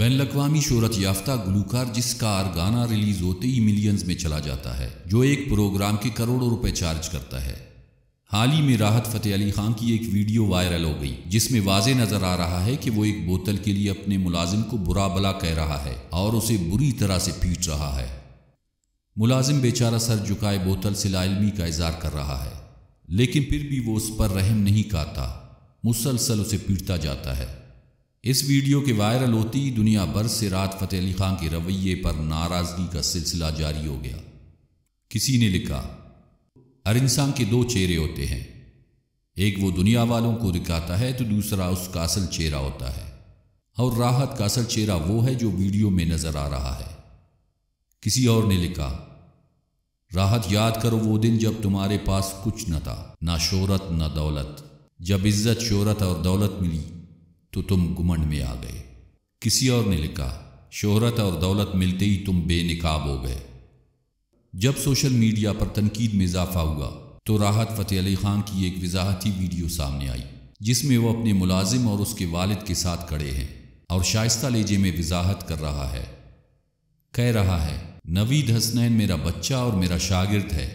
ban अवी शहरत याफ्ता गुलूकार जिसका गाना रिलीज होते ही मिलियंस में चला जाता है जो एक प्रोग्राम के करोड़ों रुपए चार्ज करता है हाल ही में राहत फतेह अली खान की एक वीडियो वायरल हो गई जिसमें वाजे नजर आ रहा है कि वो एक बोतल के लिए अपने मुलाजिम को बुरा भला कह रहा है और उसे बुरी तरह से पीट रहा है मुलाजिम बेचारा सर झुकाए बोतल से लाइलमी का इजहार कर रहा है लेकिन फिर भी वो उस पर रहम नहीं करता मुसलसल उसे पीटता जाता है इस वीडियो के वायरल होती दुनिया भर से रात फतेह अली खां के रवैये पर नाराजगी का सिलसिला जारी हो गया किसी ने लिखा हर इंसान के दो चेहरे होते हैं एक वो दुनिया वालों को दिखाता है तो दूसरा उसका असल चेहरा होता है और राहत का असल चेहरा वो है जो वीडियो में नजर आ रहा है किसी और ने लिखा राहत याद करो वो दिन जब तुम्हारे पास कुछ न था ना शोहरत ना दौलत जब इज्जत शोहरत और दौलत मिली तो तुम घुमंड में आ गए किसी और ने लिखा शोहरत और दौलत मिलते ही तुम बेनकाब हो गए जब सोशल मीडिया पर तनकीद में इजाफा हुआ तो राहत फ़तेह अली खान की एक वजाहती वीडियो सामने आई जिसमें वो अपने मुलाजिम और उसके वालिद के साथ खड़े हैं और शाइस्ता लेजे में वजाहत कर रहा है कह रहा है नवीद हसनैन मेरा बच्चा और मेरा शागिर्द है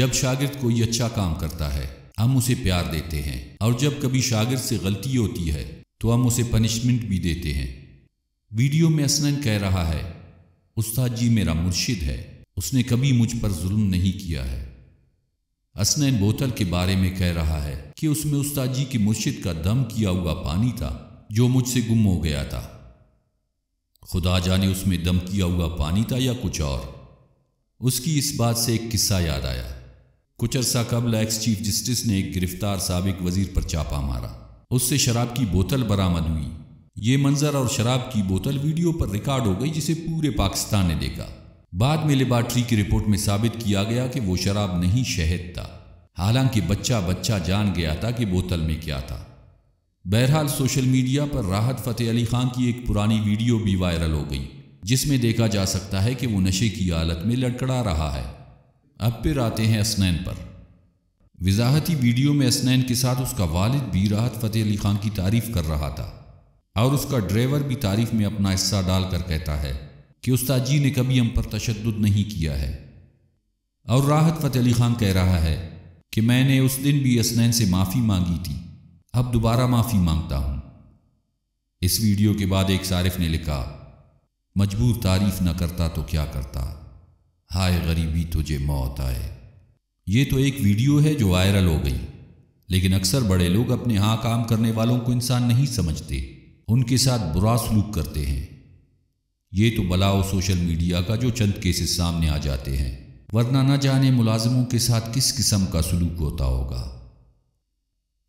जब शागिर्द कोई अच्छा काम करता है हम उसे प्यार देते हैं और जब कभी शागिर से गलती होती है तो हम उसे पनिशमेंट भी देते हैं वीडियो में असनन कह रहा है उस्ताद जी मेरा मुर्शिद है उसने कभी मुझ पर जुल्म नहीं किया है असनैन बोतल के बारे में कह रहा है कि उसमें उस्ताद जी के मुर्शिद का दम किया हुआ पानी था जो मुझसे गुम हो गया था खुदा जाने उसमें दम किया हुआ पानी था या कुछ और उसकी इस बात से एक किस्सा याद आया कुछ अरसा कबल एक्स चीफ जस्टिस ने एक गिरफ्तार सबक वजीर पर चापा मारा उससे शराब की बोतल बरामद हुई ये मंजर और शराब की बोतल वीडियो पर रिकॉर्ड हो गई जिसे पूरे पाकिस्तान ने देखा बाद में लेबार्ट्री की रिपोर्ट में साबित किया गया कि वो शराब नहीं शहद था हालांकि बच्चा बच्चा जान गया था कि बोतल में क्या था बहरहाल सोशल मीडिया पर राहत फतेह अली खान की एक पुरानी वीडियो भी वायरल हो गई जिसमें देखा जा सकता है कि वो नशे की हालत में लड़कड़ा रहा है अब फिर आते हैं असनैन पर वजाहती वीडियो में असनैन के साथ उसका वालिद भी राहत फ़तेह अली खान की तारीफ़ कर रहा था और उसका ड्राइवर भी तारीफ में अपना हिस्सा डालकर कहता है कि उस्ताद जी ने कभी हम पर तशद नहीं किया है और राहत फ़तेह अली खान कह रहा है कि मैंने उस दिन भी असनैन से माफ़ी मांगी थी अब दोबारा माफ़ी मांगता हूँ इस वीडियो के बाद एक सारिफ ने लिखा मजबूर तारीफ़ न करता तो क्या करता हाय गरीबी तुझे मौत आए ये तो एक वीडियो है जो वायरल हो गई लेकिन अक्सर बड़े लोग अपने यहाँ काम करने वालों को इंसान नहीं समझते उनके साथ बुरा सलूक करते हैं ये तो बलाओ सोशल मीडिया का जो चंद केसेस सामने आ जाते हैं वरना न जाने मुलाजमों के साथ किस किस्म का सलूक होता होगा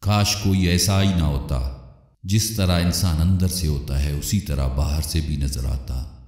काश कोई ऐसा ही ना होता जिस तरह इंसान अंदर से होता है उसी तरह बाहर से भी नजर आता